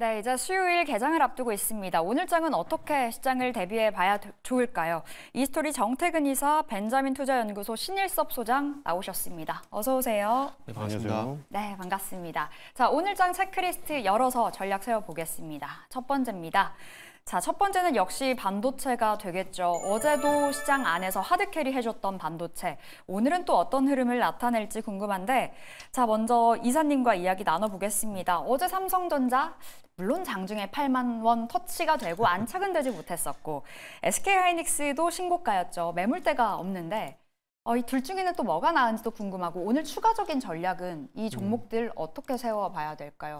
네, 이제 수요일 개장을 앞두고 있습니다. 오늘장은 어떻게 시장을 대비해 봐야 좋을까요? 이 스토리 정태근 이사, 벤자민 투자연구소 신일섭 소장 나오셨습니다. 어서 오세요. 네, 반갑습니다. 네, 반갑습니다. 자, 오늘장 체크리스트 열어서 전략 세워보겠습니다. 첫 번째입니다. 자, 첫 번째는 역시 반도체가 되겠죠. 어제도 시장 안에서 하드캐리 해줬던 반도체. 오늘은 또 어떤 흐름을 나타낼지 궁금한데, 자, 먼저 이사님과 이야기 나눠보겠습니다. 어제 삼성전자 물론 장중에 8만 원 터치가 되고 안착은 되지 못했었고 SK 하이닉스도 신고가였죠. 매물대가 없는데 어, 이둘 중에는 또 뭐가 나은지도 궁금하고 오늘 추가적인 전략은 이 음. 종목들 음. 어떻게 세워봐야 될까요?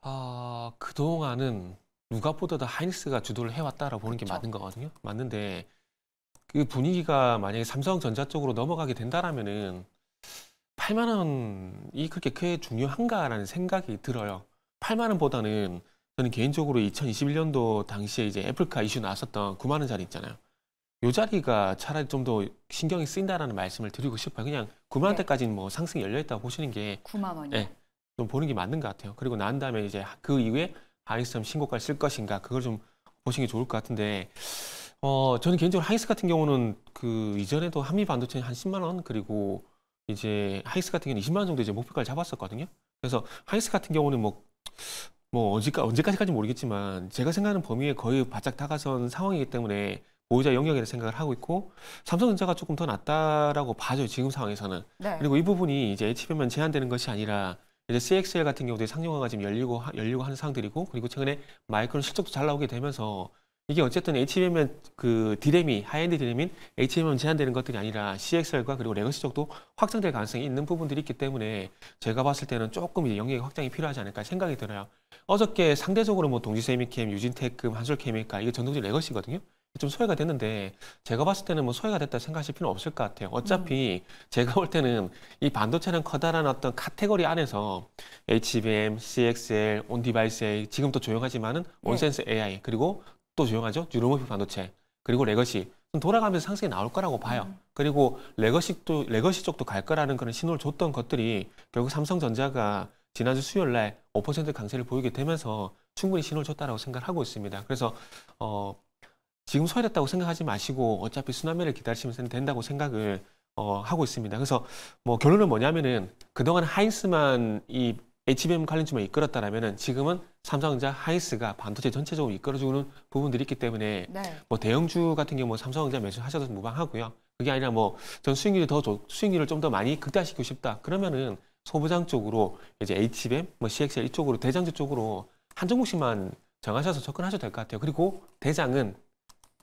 아 그동안은 누가 보다도 하이닉스가 주도를 해왔다라고 보는 그렇게 맞는 거거든요. 맞는데 그 분위기가 만약에 삼성전자 쪽으로 넘어가게 된다라면은 8만 원이 그렇게 꽤 중요한가라는 생각이 들어요. 8만 원보다는 저는 개인적으로 2021년도 당시에 이제 애플카 이슈 나왔었던 9만 원 자리 있잖아요. 이 자리가 차라리 좀 더 신경이 쓰인다라는 말씀을 드리고 싶어요. 그냥 9만 원대까지는 뭐 상승이 열려 있다고 보시는 게 9만 원이요. 네, 예, 좀 보는 게 맞는 것 같아요. 그리고 난 다음에 이제 그 이후에 하이스점 신고가를 쓸 것인가 그걸 좀 보시는 게 좋을 것 같은데 어 저는 개인적으로 하이스 같은 경우는 그 이전에도 한미 반도체는 한 10만 원 그리고 이제 하이스 같은 경우는 20만 원 정도 이제 목표가를 잡았었거든요. 그래서 하이스 같은 경우는 뭐뭐 언제까, 언제까지까지 모르겠지만 제가 생각하는 범위에 거의 바짝 다가선 상황이기 때문에 보유자 영역이라 생각을 하고 있고 삼성전자가 조금 더 낫다라고 봐줘요 지금 상황에서는 네. 그리고 이 부분이 이제 HBM만 제한되는 것이 아니라 이제 CXL 같은 경우도 상용화가 지금 열리고 열리고 하는 상황들이고 그리고 최근에 마이크론 실적도 잘 나오게 되면서 이게 어쨌든 HBM은 그 디램이 하이엔드 디램인 HBM은 제한되는 것들이 아니라 CXL과 그리고 레거시 쪽도 확장될 가능성이 있는 부분들이 있기 때문에 제가 봤을 때는 조금 영역의 확장이 필요하지 않을까 생각이 들어요. 어저께 상대적으로 뭐 동지 세미캠, 유진테크, 한솔 케미칼 이게 전동적 레거시거든요. 좀 소외가 됐는데 제가 봤을 때는 뭐 소외가 됐다 생각하실 필요는 없을 것 같아요. 어차피 음. 제가 볼 때는 이 반도체는 커다란 어떤 카테고리 안에서 HBM, CXL, 온디바이스 AI 지금도 조용하지만은 네. 온센스 AI 그리고 또 조용하죠. 뉴로모피 반도체 그리고 레거시 돌아가면서 상승이 나올 거라고 봐요. 음. 그리고 레거시도 레거시 쪽도 갈 거라는 그런 신호를 줬던 것들이 결국 삼성전자가 지난주 수요일 날5% 강세를 보이게 되면서 충분히 신호를 줬다라고 생각 하고 있습니다. 그래서 어 지금 소외됐다고 생각하지 마시고 어차피 수나면을 기다리시면 된다고 생각을 어 하고 있습니다. 그래서 뭐 결론은 뭐냐면은 그동안 하인스만 이 HBM 칼륨을 이끌었다라면은 지금은 삼성전자 하이스가 반도체 전체적으로 이끌어주는 부분들이 있기 때문에 네. 뭐 대형주 같은 경우 뭐 삼성전자 매수하셔도 무방하고요. 그게 아니라 뭐 전 수익률이 더 조, 수익률을 좀 더 많이 극대화시키고 싶다. 그러면은 소부장 쪽으로 이제 HBM, 뭐 CXL 이쪽으로 대장주 쪽으로 한 종목씩만 정하셔서 접근하셔도 될 것 같아요. 그리고 대장은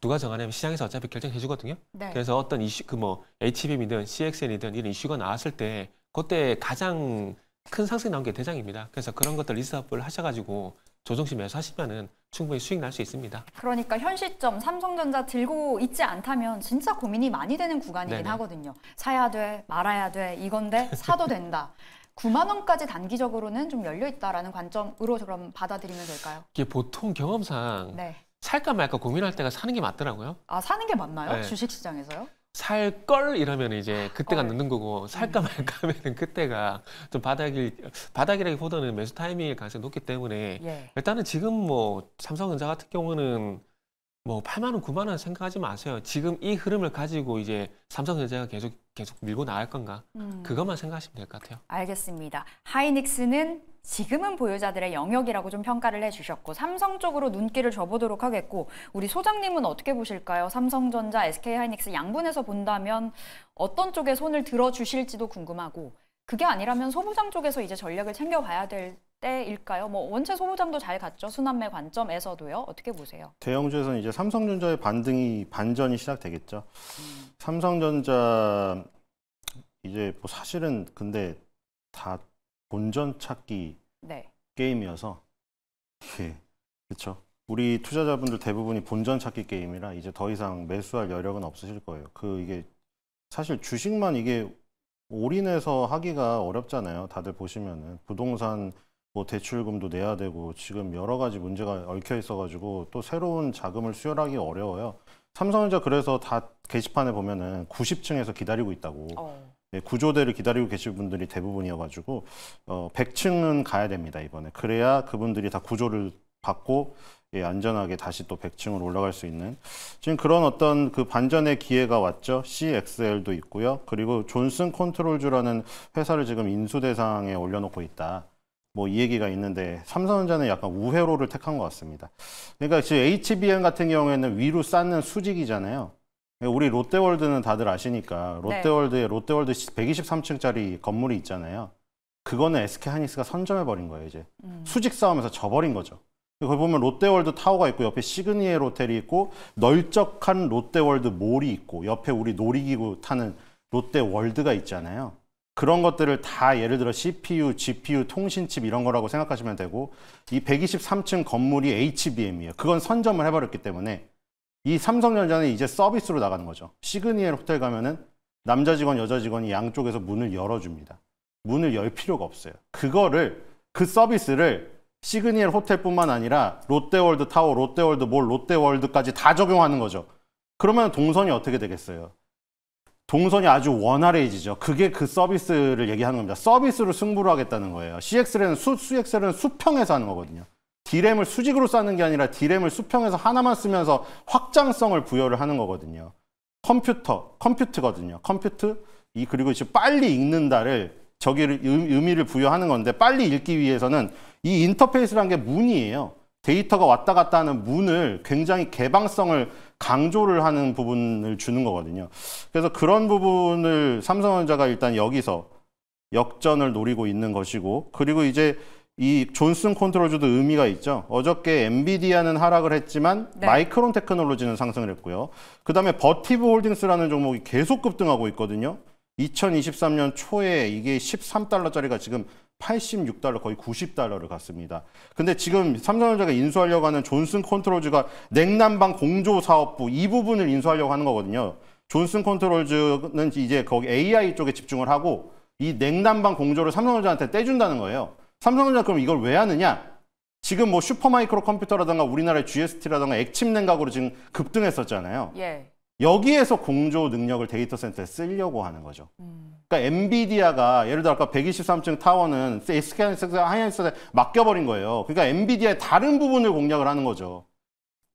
누가 정하냐면 시장에서 어차피 결정해 주거든요. 네. 그래서 어떤 이슈 그 뭐 HBM이든 CXL이든 이런 이슈가 나왔을 때 그때 가장 큰 상승이 나온 게 대장입니다. 그래서 그런 것들 리스업을 하셔가지고 조정시 매수하시면은 충분히 수익 날 수 있습니다. 그러니까 현 시점 삼성전자 들고 있지 않다면 진짜 고민이 많이 되는 구간이긴 네네. 하거든요. 사야 돼, 말아야 돼, 이건데 사도 된다. 9만 원까지 단기적으로는 좀 열려 있다라는 관점으로 그럼 받아들이면 될까요? 이게 보통 경험상 네. 살까 말까 고민할 때가 사는 게 맞더라고요. 아 사는 게 맞나요? 네. 주식 시장에서요? 살걸 이러면 이제 그때가 어. 늦는 거고 살까 말까 하면은 그때가 좀 바닥이 바닥이라기보다는 매수 타이밍이 가능성이 높기 때문에 예. 일단은 지금 뭐 삼성전자 같은 경우는 뭐 8만 원, 9만 원 생각하지 마세요. 지금 이 흐름을 가지고 이제 삼성전자가 계속 계속 밀고 나갈 건가? 음. 그것만 생각하시면 될 것 같아요. 알겠습니다. 하이닉스는 지금은 보유자들의 영역이라고 좀 평가를 해주셨고 삼성 쪽으로 눈길을 줘보도록 하겠고 우리 소장님은 어떻게 보실까요? 삼성전자, SK하이닉스 양분에서 본다면 어떤 쪽에 손을 들어주실지도 궁금하고 그게 아니라면 소부장 쪽에서 이제 전략을 챙겨봐야 될 때일까요? 뭐 원체 소부장도 잘 갔죠. 순환매 관점에서도요. 어떻게 보세요? 대형주에서는 이제 삼성전자의 반등이 반전이 시작되겠죠. 음. 삼성전자 이제 뭐 사실은 근데 다 본전 찾기 네. 게임이어서 예, 그렇죠. 우리 투자자분들 대부분이 본전 찾기 게임이라 이제 더 이상 매수할 여력은 없으실 거예요. 그 이게 사실 주식만 이게 올인해서 하기가 어렵잖아요. 다들 보시면은 부동산 뭐 대출금도 내야 되고 지금 여러 가지 문제가 얽혀 있어가지고 또 새로운 자금을 수혈하기 어려워요. 삼성전자 그래서 다 게시판에 보면은 90층에서 기다리고 있다고. 어. 네, 구조대를 기다리고 계신 분들이 대부분이어가지고 어, 100층은 가야 됩니다 이번에 그래야 그분들이 다 구조를 받고 예, 안전하게 다시 또 100층으로 올라갈 수 있는 지금 그런 어떤 그 반전의 기회가 왔죠. CXL도 있고요. 그리고 존슨 컨트롤즈라는 회사를 지금 인수 대상에 올려놓고 있다. 뭐 이 얘기가 있는데 삼성전자는 약간 우회로를 택한 것 같습니다. 그러니까 지금 HBM 같은 경우에는 위로 쌓는 수직이잖아요. 우리 롯데월드는 다들 아시니까 네. 롯데월드에 네. 롯데월드 123층짜리 건물이 있잖아요. 그거는 SK 하이닉스가 선점해 버린 거예요 이제 음. 수직 싸움에서 져버린 거죠. 거기 보면 롯데월드 타워가 있고 옆에 시그니에 롯텔이 있고 널쩍한 롯데월드 몰이 있고 옆에 우리 놀이기구 타는 롯데월드가 있잖아요. 그런 것들을 다 예를 들어 CPU, GPU, 통신칩 이런 거라고 생각하시면 되고 이 123층 건물이 HBM이에요. 그건 선점을 해버렸기 때문에 이 삼성전자는 이제 서비스로 나가는 거죠. 시그니엘 호텔 가면은 남자 직원, 여자 직원이 양쪽에서 문을 열어줍니다. 문을 열 필요가 없어요. 그거를, 그 서비스를 시그니엘 호텔뿐만 아니라 롯데월드 타워, 롯데월드 몰, 롯데월드까지 다 적용하는 거죠. 그러면 동선이 어떻게 되겠어요? 동선이 아주 원활해지죠. 그게 그 서비스를 얘기하는 겁니다. 서비스로 승부를 하겠다는 거예요. CX는 수, CX는 수평에서 하는 거거든요. 디램을 수직으로 쌓는 게 아니라 디램을 수평에서 하나만 쓰면서 확장성을 부여를 하는 거거든요. 컴퓨터, 컴퓨트거든요. 컴퓨트. 이 그리고 이제 빨리 읽는다를 저기를 의미를 부여하는 건데 빨리 읽기 위해서는 이 인터페이스라는 게 문이에요. 데이터가 왔다 갔다 하는 문을 굉장히 개방성을 강조를 하는 부분을 주는 거거든요. 그래서 그런 부분을 삼성전자가 일단 여기서 역전을 노리고 있는 것이고 그리고 이제 이 존슨 컨트롤즈도 의미가 있죠. 어저께 엔비디아는 하락을 했지만 네. 마이크론 테크놀로지는 상승을 했고요. 그다음에 버티브 홀딩스라는 종목이 계속 급등하고 있거든요. 2023년 초에 이게 13달러짜리가 지금 86달러 거의 90달러를 갔습니다. 근데 지금 삼성전자가 인수하려고 하는 존슨 컨트롤즈가 냉난방 공조 사업부 이 부분을 인수하려고 하는 거거든요. 존슨 컨트롤즈는 이제 거기 AI 쪽에 집중을 하고 이 냉난방 공조를 삼성전자한테 떼준다는 거예요. 삼성전자 그럼 이걸 왜 하느냐? 지금 뭐 슈퍼마이크로 컴퓨터라든가 우리나라의 GST라든가 액침 냉각으로 지금 급등했었잖아요. 예. 여기에서 공조 능력을 데이터 센터에 쓰려고 하는 거죠. 음. 그러니까 엔비디아가 예를 들어 아까 123층 타워는 SK하이닉스 하이닉스에 맡겨버린 거예요. 그러니까 엔비디아의 다른 부분을 공략을 하는 거죠.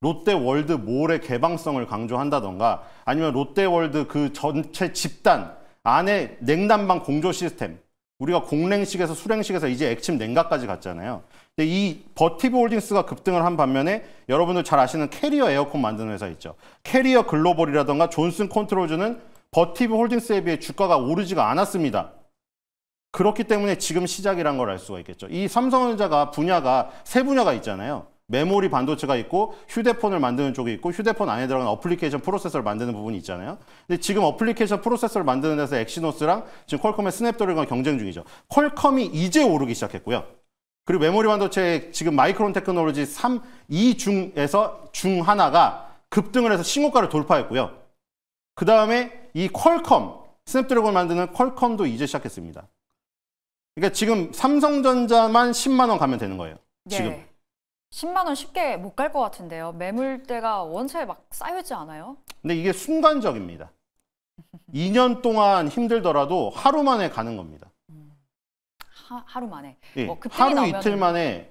롯데월드 몰의 개방성을 강조한다던가 아니면 롯데월드 그 전체 집단 안에 냉난방 공조 시스템 우리가 공랭식에서 수랭식에서 이제 액침 냉각까지 갔잖아요. 근데 이 버티브 홀딩스가 급등을 한 반면에 여러분들 잘 아시는 캐리어 에어컨 만드는 회사 있죠. 캐리어 글로벌이라던가 존슨 컨트롤즈는 버티브 홀딩스에 비해 주가가 오르지가 않았습니다. 그렇기 때문에 지금 시작이란 걸 알 수가 있겠죠. 이 삼성전자가 분야가 세 분야가 있잖아요. 메모리 반도체가 있고 휴대폰을 만드는 쪽이 있고 휴대폰 안에 들어가는 어플리케이션 프로세서를 만드는 부분이 있잖아요. 근데 지금 어플리케이션 프로세서를 만드는 데서 엑시노스랑 지금 퀄컴의 스냅드래곤 경쟁 중이죠. 퀄컴이 이제 오르기 시작했고요. 그리고 메모리 반도체 지금 마이크론 테크놀로지 3, 2중에서 중 하나가 급등을 해서 신고가를 돌파했고요. 그 다음에 이 퀄컴, 스냅드래곤 만드는 퀄컴도 이제 시작했습니다. 그러니까 지금 삼성전자만 10만 원 가면 되는 거예요. 지금. 네. 10만 원 쉽게 못 갈 것 같은데요. 매물대가 원체 막 쌓여있지 않아요? 근데 이게 순간적입니다. 2년 동안 힘들더라도 하루 만에 가는 겁니다. 하, 하루 만에? 네. 뭐 하루 나오면 이틀 만에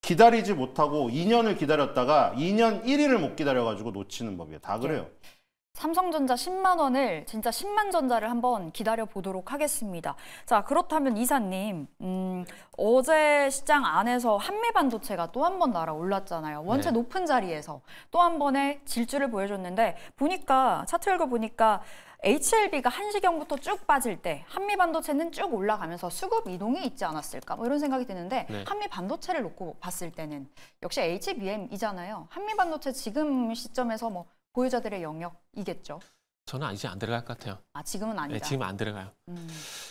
기다리지 못하고 2년을 기다렸다가 2년 1위를못 기다려가지고 놓치는 법이에요. 다 예. 그래요. 예. 삼성전자 10만 원을 진짜 10만 전자를 한번 기다려 보도록 하겠습니다. 자 그렇다면 이사님 음, 어제 시장 안에서 한미반도체가 또 한 번 날아올랐잖아요. 원체 네. 높은 자리에서 또 한 번의 질주를 보여줬는데 보니까 차트 읽어 보니까 HLB가 한시경부터 쭉 빠질 때 한미반도체는 쭉 올라가면서 수급 이동이 있지 않았을까 뭐 이런 생각이 드는데 네. 한미반도체를 놓고 봤을 때는 역시 HBM이잖아요. 한미반도체 지금 시점에서 뭐 보유자들의 영역이겠죠. 저는 이제 안 들어갈 것 같아요. 아 지금은 아니다. 네, 지금 안 들어가요. 음.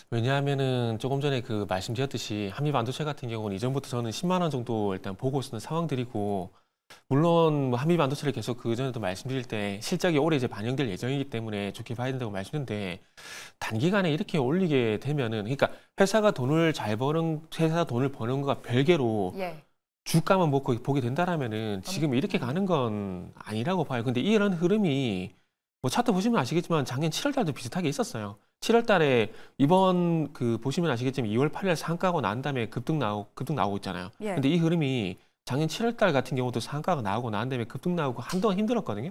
왜냐하면은 조금 전에 그 말씀드렸듯이 한미 반도체 같은 경우는 이전부터 저는 10만 원 정도 일단 보고 있는 상황들이고 물론 뭐 한미 반도체를 계속 그 전에도 말씀드릴 때 실적이 올해 이제 반영될 예정이기 때문에 좋게 봐야 된다고 말씀드렸는데 단기간에 이렇게 올리게 되면은 그러니까 회사가 돈을 잘 버는 회사 돈을 버는 거가 별개로 예. 주가만 먹고 보게 된다라면은 음. 지금 이렇게 가는 건 아니라고 봐요. 근데 이런 흐름이 뭐 차트 보시면 아시겠지만 작년 7월달도 비슷하게 있었어요. 7월달에 이번 그 보시면 아시겠지만 2월 8일 상가하고 난 다음에 급등 나오 급등 나오고 있잖아요. 예. 근데 이 흐름이 작년 7월달 같은 경우도 상가가 나오고 난 다음에 급등 나오고 한동안 힘들었거든요.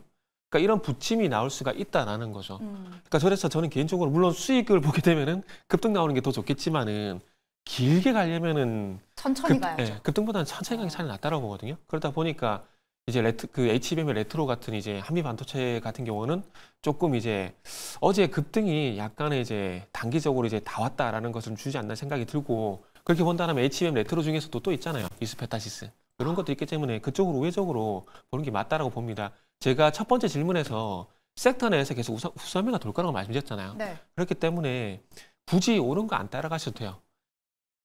그러니까 이런 부침이 나올 수가 있다라는 거죠. 음. 그러니까 그래서 저는 개인적으로 물론 수익을 보게 되면은 급등 나오는 게 더 좋겠지만은 길게 가려면은 천천히 급, 가야죠. 예, 급등보다는 천천히 가는 게 네. 차라리 낫다고 라 보거든요. 그러다 보니까 이제 레트 그 HBM의 레트로 같은 이제 한미 반도체 같은 경우는 조금 이제 어제 급등이 약간의 이제 단기적으로 이제 다 왔다라는 것을 주지 않나 생각이 들고 그렇게 본다면 HBM 레트로 중에서도 또 있잖아요. 이스페타시스. 그런 아. 것도 있기 때문에 그쪽으로 우회적으로 보는 게 맞다라고 봅니다. 제가 첫 번째 질문에서 섹터 내에서 계속 우선, 우선매가 돌 거라고 말씀드렸잖아요. 네. 그렇기 때문에 굳이 오른 거 안 따라가셔도 돼요.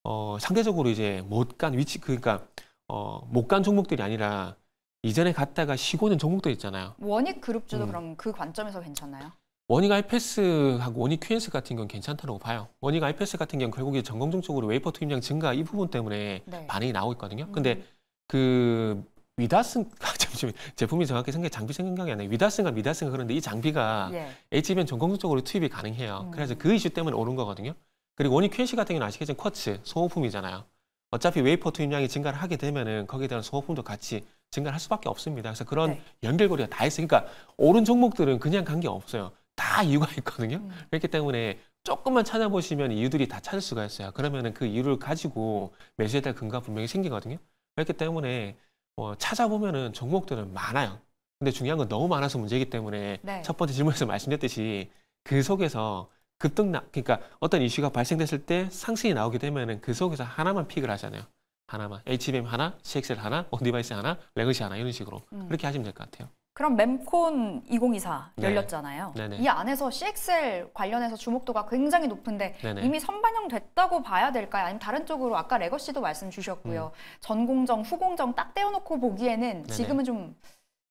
어, 상대적으로 이제 못 간 위치 그러니까 어, 못 간 종목들이 아니라 이전에 갔다가 쉬고 는 종목들 있잖아요. 원익 그룹주도 음. 그럼 그 관점에서 괜찮나요? 원익 IPS하고 원익 QNS 같은 경우 괜찮다고 봐요. 원익 IPS 같은 경우는 결국에 전공정적으로 웨이퍼 투입량 증가 이 부분 때문에 네. 반응이 나오고 있거든요. 음. 근데 그 위다슨 아, 잠시만 제품이 정확히 생각 장비 생각이 안 나요. 위다슨과 미다슨가 그런데 이 장비가 예. HBM 전공적으로 투입이 가능해요. 음. 그래서 그 이슈 때문에 오른 거거든요. 그리고 원익 퀘시 같은 경우는 아시겠지만 쿼츠, 소모품이잖아요. 어차피 웨이퍼 투입량이 증가를 하게 되면은 거기에 대한 소모품도 같이 증가를 할 수밖에 없습니다. 그래서 그런 네. 연결고리가 다 있어요. 그러니까 오른 종목들은 그냥 간 게 없어요. 다 이유가 있거든요. 음. 그렇기 때문에 조금만 찾아보시면 이유들이 다 찾을 수가 있어요. 그러면은 그 이유를 가지고 매수에 대한 근거가 분명히 생기거든요. 그렇기 때문에 뭐 찾아보면은 종목들은 많아요. 근데 중요한 건 너무 많아서 문제이기 때문에 네. 첫 번째 질문에서 말씀드렸듯이 그 속에서 급등 나 그러니까 어떤 이슈가 발생됐을 때 상승이 나오게 되면은 그 속에서 하나만 픽을 하잖아요. 하나만 HBM 하나, CXL 하나, 온디바이스 하나, 레거시 하나 이런 식으로 음. 그렇게 하시면 될 것 같아요. 그럼 멤콘 2024 네. 열렸잖아요. 네네. 이 안에서 CXL 관련해서 주목도가 굉장히 높은데 네네. 이미 선반영됐다고 봐야 될까요? 아니면 다른 쪽으로 아까 레거시도 말씀 주셨고요. 음. 전공정, 후공정 딱 떼어놓고 보기에는 지금은 좀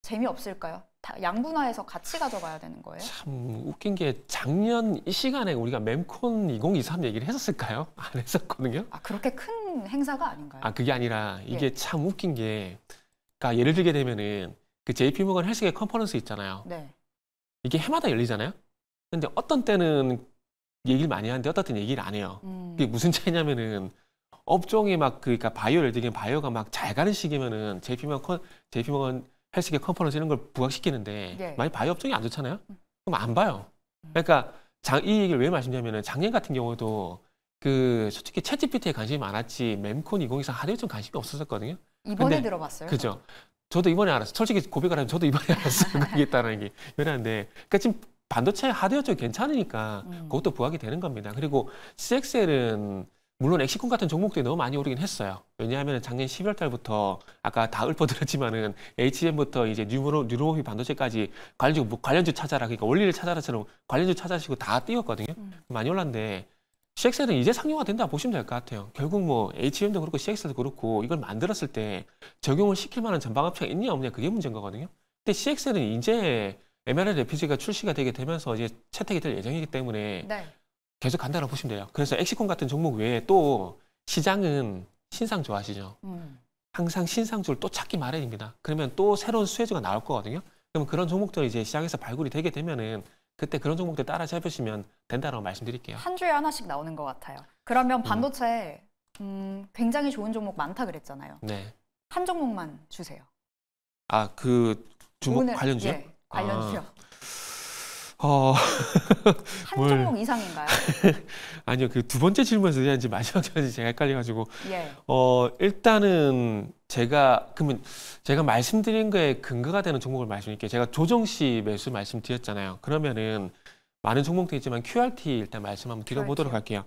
재미없을까요? 양분화해서 같이 가져가야 되는 거예요? 참 웃긴 게 작년 이 시간에 우리가 맴콘 2023 얘기를 했었을까요? 안 했었거든요. 아 그렇게 큰 행사가 아닌가요? 아 그게 아니라 이게 예. 참 웃긴 게 그러니까 예를 들게 되면은 그 JP 모건 헬스케어 컨퍼런스 있잖아요. 네. 이게 해마다 열리잖아요. 근데 어떤 때는 얘기를 많이 하는데 어떤 때는 얘기를 안 해요. 음. 그게 무슨 차이냐면은 업종이 막 그러니까 바이오 예를 들면 바이오가 막 잘 가는 시기면은 JP 모건 JP 모건 헬스계 컨퍼런스 이런 걸 부각시키는데 예. 많이 바이오 업종이 안 좋잖아요. 음. 그럼 안 봐요. 음. 그러니까 장, 이 얘기를 왜 말씀드리냐면은 작년 같은 경우도 그 솔직히 챗지피 t 에 관심이 많았지 맴콘2024 하드웨어좀 관심이 없었었거든요. 이번에 근데, 들어봤어요. 그죠. 저도 이번에 알았어요. 솔직히 고백을 하면 저도 이번에 알았어요. 그게 있다는 게. 왜냐는데 그러니까 지금 반도체 하드웨어 쪽이 괜찮으니까 음. 그것도 부각이 되는 겁니다. 그리고 CXL은 물론 엑시콘 같은 종목들이 너무 많이 오르긴 했어요. 왜냐하면 작년 12월 달부터 아까 다 읊어드렸지만은 HM부터 이제 뉴로 뉴로모비 반도체까지 관련주 뭐 관련주 찾아라 그러니까 원리를 찾아라처럼 관련주 찾아시고 다 띄웠거든요. 음. 많이 올랐는데 CXL은 이제 상용화 된다 보시면 될 것 같아요. 결국 뭐 HM도 그렇고 CXL도 그렇고 이걸 만들었을 때 적용을 시킬 만한 전방 업체가 있냐 없냐 그게 문제인 거거든요. 근데 CXL은 이제 MRL 레피지가 출시가 되게 되면서 이제 채택이 될 예정이기 때문에 네. 계속 간다고 라 보시면 돼요. 그래서 엑시콘 같은 종목 외에 또 시장은 신상 좋아하시죠. 음. 항상 신상주를 또 찾기 마련입니다. 그러면 또 새로운 수혜주가 나올 거거든요. 그러면 그런 종목들이 이제 시장에서 발굴이 되게 되면은 그때 그런 종목들 따라잡으시면 된다고 라 말씀드릴게요. 한 주에 하나씩 나오는 것 같아요. 그러면 음. 반도체 음. 음, 굉장히 좋은 종목 많다 그랬잖아요. 네. 한 종목만 주세요. 아 그 종목 관련주요? 네, 관련주요. 아. 어... 한 뭘... 종목 이상인가요? 아니요, 그 두 번째 질문에서 이제 마지막까지 제가 헷갈려가지고 예. 어 일단은 제가 그러면 제가 말씀드린 거에 근거가 되는 종목을 말씀드릴게요. 제가 조정 시 매수 말씀드렸잖아요. 그러면은 많은 종목도 있지만 QRT 일단 말씀 한번 드려보도록 할게요.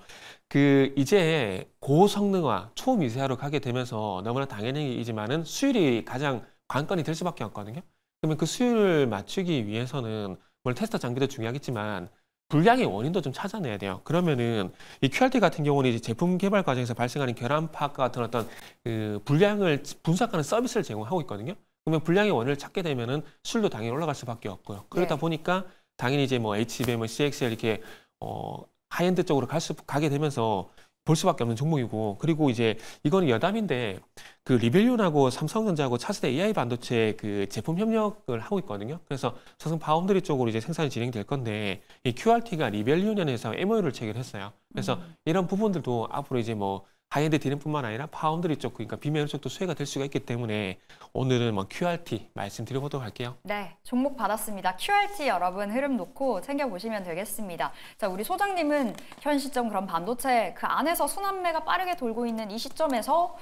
그 이제 고성능화, 초미세화로 가게 되면서 너무나 당연히이지만은 수율이 가장 관건이 될 수밖에 없거든요. 그러면 그 수율을 맞추기 위해서는 물론 테스터 장비도 중요하겠지만 불량의 원인도 좀 찾아내야 돼요. 그러면은 이 QRT 같은 경우는 이제 제품 개발 과정에서 발생하는 결함파 같은 어떤 그 불량을 분석하는 서비스를 제공하고 있거든요. 그러면 불량의 원인을 찾게 되면은 수도 당연히 올라갈 수밖에 없고요. 그러다 네. 보니까 당연히 이제 뭐 HBM, CXL 이렇게 어 하이엔드 쪽으로 갈 수 가게 되면서 볼 수밖에 없는 종목이고 그리고 이제 이건 여담인데 그 리벨륜하고 삼성전자하고 차세대 AI 반도체 그 제품 협력을 하고 있거든요. 그래서 삼성 파운드리 쪽으로 이제 생산이 진행될 건데 이 QRT가 리벨륜이라는 회 MOU를 체결했어요. 그래서 음. 이런 부분들도 앞으로 이제 뭐 하이엔드 디램뿐만 아니라 파운드리 쪽, 그러니까 비메일 쪽도 수혜가 될 수가 있기 때문에 오늘은 뭐 QRT 말씀드려보도록 할게요. 네, 종목 받았습니다. QRT 여러분 흐름 놓고 챙겨보시면 되겠습니다. 자, 우리 소장님은 현 시점 그럼 반도체 그 안에서 순환매가 빠르게 돌고 있는 이 시점에서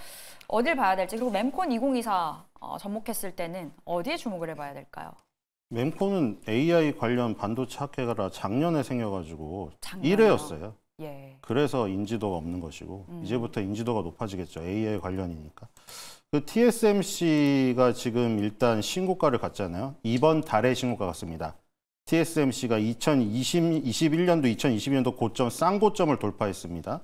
어딜 봐야 될지 그리고 램콘 2024 어, 접목했을 때는 어디에 주목을 해봐야 될까요? 멤코는 AI 관련 반도체 학회가 작년에 생겨가지고 작년이요? 1회였어요. 예. 그래서 인지도가 없는 것이고 음. 이제부터 인지도가 높아지겠죠. AI 관련이니까. 그 TSMC가 지금 일단 신고가를 갔잖아요. 이번 달에 신고가 갔습니다. TSMC가 2020, 21년도, 2 0 2 0년도 고점, 싼 고점을 돌파했습니다.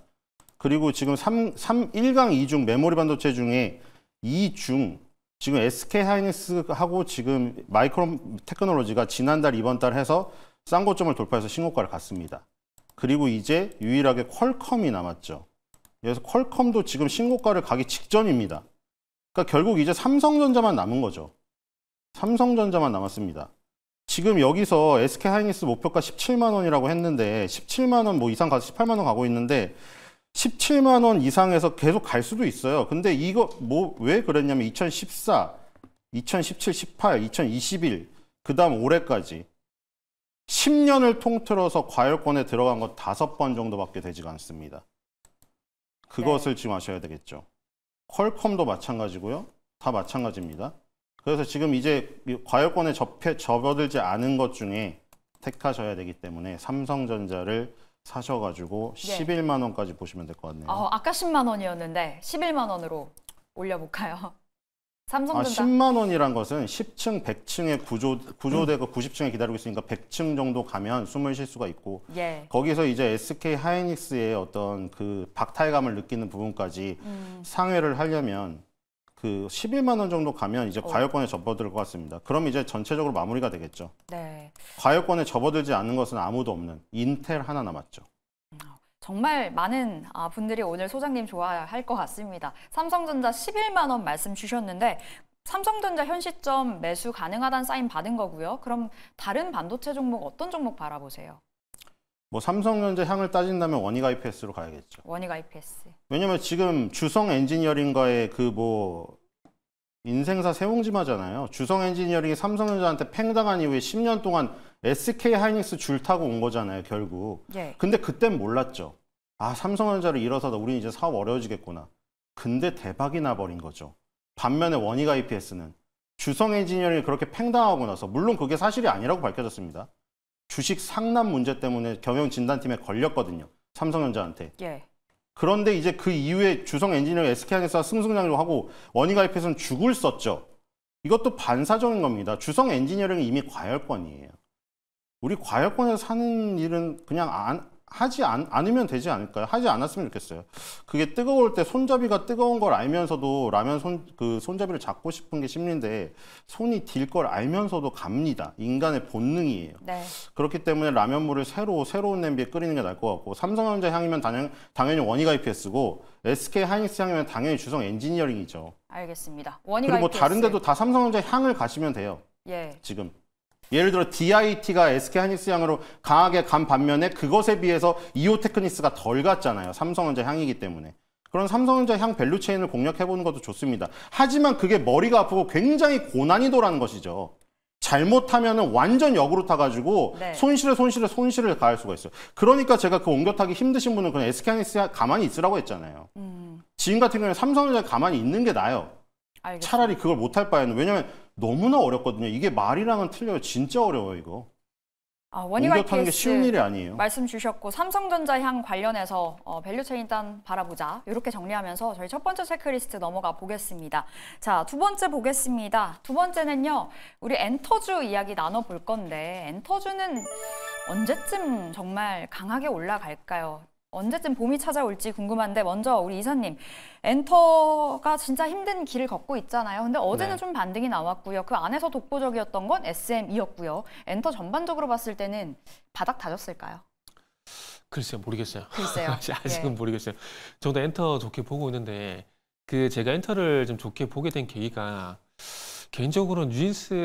그리고 지금 3, 3, 1강 2중 메모리 반도체 중에 2중, 지금 SK 하이닉스하고 지금 마이크론 테크놀로지가 지난달, 이번 달 해서 싼 고점을 돌파해서 신고가를 갔습니다. 그리고 이제 유일하게 퀄컴이 남았죠. 그래서 퀄컴도 지금 신고가를 가기 직전입니다. 그러니까 결국 이제 삼성전자만 남은 거죠. 삼성전자만 남았습니다. 지금 여기서 SK 하이닉스 목표가 17만 원이라고 했는데 17만 원뭐 이상 가서 18만 원 가고 있는데 17만 원 이상에서 계속 갈 수도 있어요. 근데 이거 뭐 왜 그랬냐면 2014, 2017, 18, 2021 그다음 올해까지 10년을 통틀어서 과열권에 들어간 건 다섯 번 정도밖에 되지가 않습니다. 그것을 네. 지금 아셔야 되겠죠. 퀄컴도 마찬가지고요. 다 마찬가지입니다. 그래서 지금 이제 과열권에 접해, 접어들지 않은 것 중에 택하셔야 되기 때문에 삼성전자를 사셔가지고 네. 11만 원까지 보시면 될 것 같네요. 어, 아까 10만 원이었는데 11만 원으로 올려볼까요? 삼성전자. 아, 10만 원이란 것은 10층, 100층의 구조 구조되고 음. 90층에 기다리고 있으니까 100층 정도 가면 숨을 쉴 수가 있고 예. 거기서 이제 SK 하이닉스의 어떤 그 박탈감을 느끼는 부분까지 음. 상회를 하려면 그 11만 원 정도 가면 이제 어. 과열권에 오. 접어들 것 같습니다. 그럼 이제 전체적으로 마무리가 되겠죠. 네. 과열권에 접어들지 않는 것은 아무도 없는 인텔 하나 남았죠. 정말 많은 아, 분들이 오늘 소장님 좋아할 것 같습니다. 삼성전자 11만 원 말씀 주셨는데 삼성전자 현 시점 매수 가능하다는 사인 받은 거고요. 그럼 다른 반도체 종목 어떤 종목 바라보세요? 뭐 삼성전자 향을 따진다면 원이 IPS로 가야겠죠. 원이 IPS. 왜냐면 지금 주성 엔지니어링과의 그 뭐 인생사 세옹지마잖아요. 주성 엔지니어링이 삼성전자한테 팽당한 이후에 10년 동안 SK 하이닉스 줄 타고 온 거잖아요, 결국. 예. 근데 그땐 몰랐죠. 아, 삼성전자를 잃어서다. 우는 이제 사업 어려워지겠구나. 근데 대박이 나버린 거죠. 반면에 원희가 EPS는 주성 엔지니어링이 그렇게 팽당하고 나서 물론 그게 사실이 아니라고 밝혀졌습니다. 주식 상납 문제 때문에 경영 진단팀에 걸렸거든요. 삼성전자한테. 예. 그런데 이제 그 이후에 주성 엔지니어링 SK하이닉스가 승승장구하고 원희가 EPS는 죽을 썼죠. 이것도 반사적인 겁니다. 주성 엔지니어링이 이미 과열권이에요. 우리 과열권에서 사는 일은 그냥 안, 하지 않, 않으면 되지 않을까요? 하지 않았으면 좋겠어요. 그게 뜨거울 때 손잡이가 뜨거운 걸 알면서도 라면 손, 그 손잡이를 잡고 싶은 게 심리인데 손이 딜 걸 알면서도 갑니다. 인간의 본능이에요. 네. 그렇기 때문에 라면물을 새로, 새로운 냄비에 끓이는 게 나을 것 같고 삼성전자 향이면 당연, 당연히 원익 IPS고 SK 하이닉스 향이면 당연히 주성 엔지니어링이죠. 알겠습니다. 원익 그리고 IPS. 뭐 다른 데도 다 삼성전자 향을 가시면 돼요. 예. 지금. 예를 들어 DIT가 SK 하이닉스 향으로 강하게 간 반면에 그것에 비해서 이오 테크니스가 덜 갔잖아요. 삼성전자 향이기 때문에. 그런 삼성전자 향 밸류체인을 공략해보는 것도 좋습니다. 하지만 그게 머리가 아프고 굉장히 고난이도라는 것이죠. 잘못하면 완전 역으로 타가지고 네. 손실에 손실에 손실을 가할 수가 있어요. 그러니까 제가 그 옮겨타기 힘드신 분은 그냥 SK 하이닉스 가만히 있으라고 했잖아요. 음. 지금 같은 경우에 는 삼성전자 가만히 있는 게 나아요. 알겠습니다. 차라리 그걸 못할 바에는 왜냐면 너무나 어렵거든요. 이게 말이랑은 틀려요. 진짜 어려워요 이거. 아, 원인하는게 쉬운 일이 아니에요. 말씀 주셨고 삼성전자 향 관련해서 어, 밸류체인 단 바라보자 이렇게 정리하면서 저희 첫 번째 체크리스트 넘어가 보겠습니다. 자 두 번째 보겠습니다. 두 번째는요 우리 엔터주 이야기 나눠볼 건데 엔터주는 언제쯤 정말 강하게 올라갈까요? 언제쯤 봄이 찾아올지 궁금한데 먼저 우리 이사님 엔터가 진짜 힘든 길을 걷고 있잖아요. 근데 어제는 네. 좀 반등이 나왔고요. 그 안에서 독보적이었던 건 SM이었고요. 엔터 전반적으로 봤을 때는 바닥 다졌을까요? 글쎄요 모르겠어요. 글쎄요. 네. 아직은 예. 모르겠어요. 저도 엔터 좋게 보고 있는데 그 제가 엔터를 좀 좋게 보게 된 계기가 개인적으로는 뉴진스를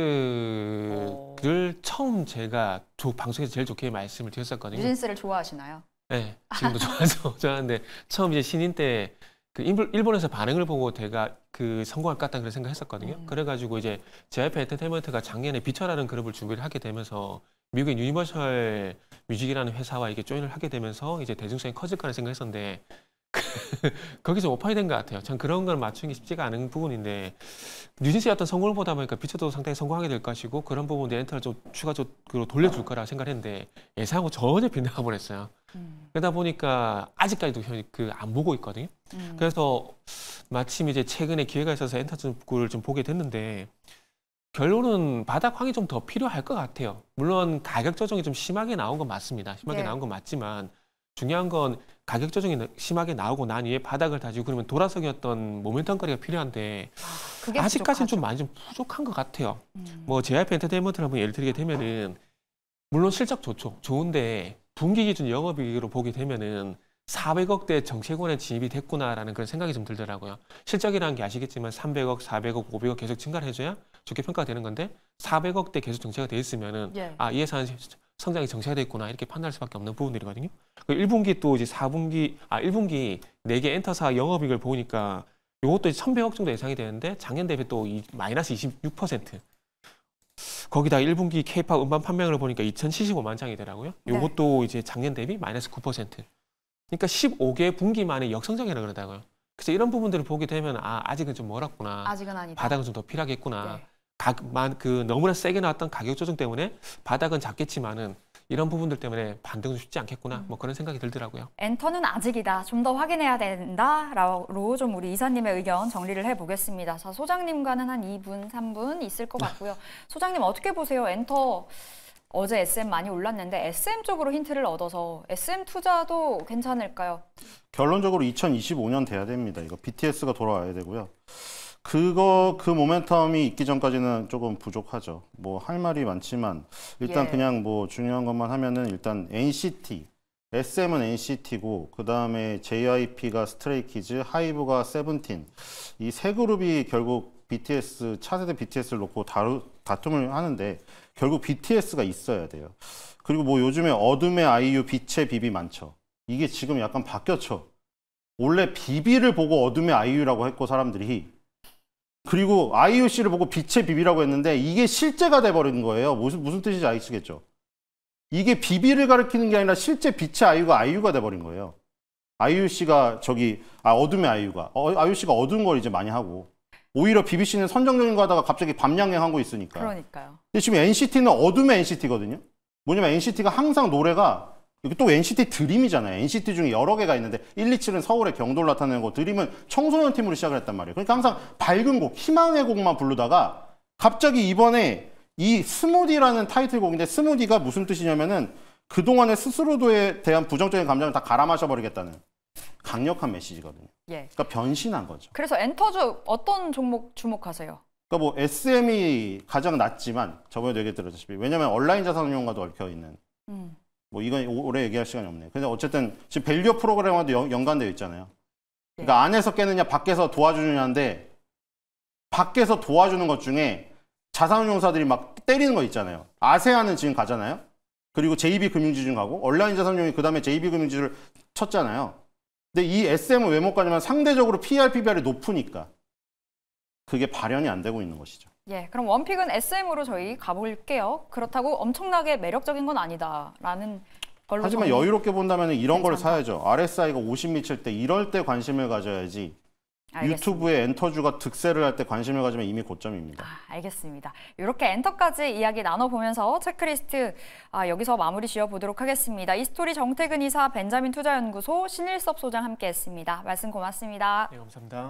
오. 처음 제가 방송에서 제일 좋게 말씀을 드렸었거든요. 뉴진스를 좋아하시나요? 네, 지금도 좋아서 좋아하는데 처음 이제 신인 때 그 일본에서 반응을 보고 제가 그 성공할 것 같다 그 생각했었거든요. 음. 그래가지고 이제 JYP 엔터테인먼트가 작년에 비처라는 그룹을 준비를 하게 되면서 미국의 유니버셜 뮤직이라는 회사와 이게 조인을 하게 되면서 이제 대중성이 커질 거라는 생각했었는데 거기서 오판이 된 것 같아요. 참 그런 걸 맞추는 게 쉽지가 않은 부분인데 뉴진 스의 어떤 성공을 보다 보니까 비쳐도 상당히 성공하게 될 것이고 그런 부분도 엔터를 좀 추가적으로 돌려줄 거라 생각했는데 예상하고 전혀 빗나가 버렸어요. 음. 그러다 보니까 아직까지도 그안 보고 있거든요. 음. 그래서 마침 이제 최근에 기회가 있어서 엔터 쪽을 좀 보게 됐는데 결론은 바닥 황이 좀 더 필요할 것 같아요. 물론 가격 조정이 좀 심하게 나온 건 맞습니다. 심하게 네. 나온 건 맞지만 중요한 건 가격 조정이 심하게 나오고 난 이후에 바닥을 다지고 그러면 돌아서기였던 모멘텀 거리가 필요한데 아, 직까지는좀 많이 좀 부족한 것 같아요. 음. 뭐 JYP 엔터테인먼트를 한번 예를 들게 되면은 물론 실적 좋죠. 좋은데 분기 기준 영업이익으로 보게 되면은 400억대 정책원에 진입이 됐구나라는 그런 생각이 좀 들더라고요. 실적이라는 게 아시겠지만 300억, 400억, 500억 계속 증가를 해줘야 좋게 평가되는 건데 400억대 계속 정책이돼 있으면은 예. 아이 회사는 성장이 정체가 있구나 이렇게 판단할 수밖에 없는 부분들이거든요. 그 1분기 또 이제 4분기 아 1분기 4개 엔터사 영업이익을 보니까 이것도 이제 1,100억 정도 예상이 되는데 작년 대비 또 이, 마이너스 26% 거기다 1분기 K-팝 음반 판매량을 보니까 2,075만 장이 되라고요. 이것도 네. 이제 작년 대비 마이너스 9% 그러니까 15개 분기 만의 역성장이라 그러다고요. 그래서 이런 부분들을 보게 되면 아 아직은 좀 멀었구나. 아직은 아니다. 바닥은 좀 더 필요하겠구나. 네. 각만 그 너무나 세게 나왔던 가격 조정 때문에 바닥은 작겠지만은 이런 부분들 때문에 반등도 쉽지 않겠구나 뭐 그런 생각이 들더라고요. 엔터는 아직이다. 좀 더 확인해야 된다라고 좀 우리 이사님의 의견 정리를 해보겠습니다. 자 소장님과는 한 2분, 3분 있을 것 같고요. 소장님 어떻게 보세요? 엔터 어제 SM 많이 올랐는데 SM 쪽으로 힌트를 얻어서 SM 투자도 괜찮을까요? 결론적으로 2025년 돼야 됩니다. 이거 BTS가 돌아와야 되고요. 그거 그 모멘텀이 있기 전까지는 조금 부족하죠. 뭐 할 말이 많지만 일단 예. 그냥 뭐 중요한 것만 하면은 일단 NCT, SM은 NCT고 그 다음에 JYP가 스트레이키즈, 하이브가 세븐틴 이 세 그룹이 결국 BTS 차세대 BTS를 놓고 다루, 다툼을 하는데 결국 BTS가 있어야 돼요. 그리고 뭐 요즘에 어둠의 아이유, 빛의 비비 많죠. 이게 지금 약간 바뀌었죠. 원래 비비를 보고 어둠의 아이유라고 했고 사람들이 그리고 IOC를 보고 빛의 비비라고 했는데 이게 실제가 돼버린 거예요. 무슨, 무슨 뜻인지 아시겠죠? 이게 비비를 가리키는 게 아니라 실제 빛의 아이유가 아이유가 돼버린 거예요. IOC가 저기 아 어둠의 아이유가 어, IOC가 어두운 걸 이제 많이 하고 오히려 BBC는 선정적인 거 하다가 갑자기 밤양행한 거 있으니까. 그러니까요. 근데 지금 NCT는 어둠의 NCT거든요. 뭐냐면 NCT가 항상 노래가 이게 또 NCT 드림이잖아요. NCT 중에 여러 개가 있는데 1, 2, 7은 서울의 경도를 나타내고 드림은 청소년 팀으로 시작을 했단 말이에요. 그러니까 항상 밝은 곡, 희망의 곡만 부르다가 갑자기 이번에 이 스무디라는 타이틀곡인데 스무디가 무슨 뜻이냐면은 그동안의 스스로도에 대한 부정적인 감정을 다 갈아 마셔버리겠다는 강력한 메시지거든요. 예. 그러니까 변신한 거죠. 그래서 엔터즈 어떤 종목 주목하세요? 그러니까 뭐 SM이 가장 낮지만 저번에도 얘기 들었다시피 왜냐하면 온라인 자산운용과도 얽혀있는 음. 뭐 이건 오래 얘기할 시간이 없네요. 근데 어쨌든 지금 밸류 프로그램하고 연관되어 있잖아요. 네. 그러니까 안에서 깨느냐 밖에서 도와주느냐인데 밖에서 도와주는 것 중에 자산운용사들이 막 때리는 거 있잖아요. 아세아는 지금 가잖아요. 그리고 JB금융지주 가고 온라인 자산운용이 그 다음에 JB금융지주를 쳤잖아요. 근데 이 SM은 왜못 가냐면 상대적으로 p r PBR이 높으니까 그게 발현이 안 되고 있는 것이죠. 예, 그럼 원픽은 SM으로 저희 가볼게요. 그렇다고 엄청나게 매력적인 건 아니다라는 걸로. 하지만 여유롭게 본다면 이런 괜찮다. 걸 사야죠. RSI가 50 미칠 때 이럴 때 관심을 가져야지. 알겠습니다. 유튜브에 엔터주가 득세를 할 때 관심을 가지면 이미 고점입니다. 아, 알겠습니다. 이렇게 엔터까지 이야기 나눠보면서 체크리스트 아, 여기서 마무리 지어보도록 하겠습니다. 이 스토리 정태근 이사 벤자민 투자연구소 신일섭 소장 함께했습니다. 말씀 고맙습니다. 네, 감사합니다.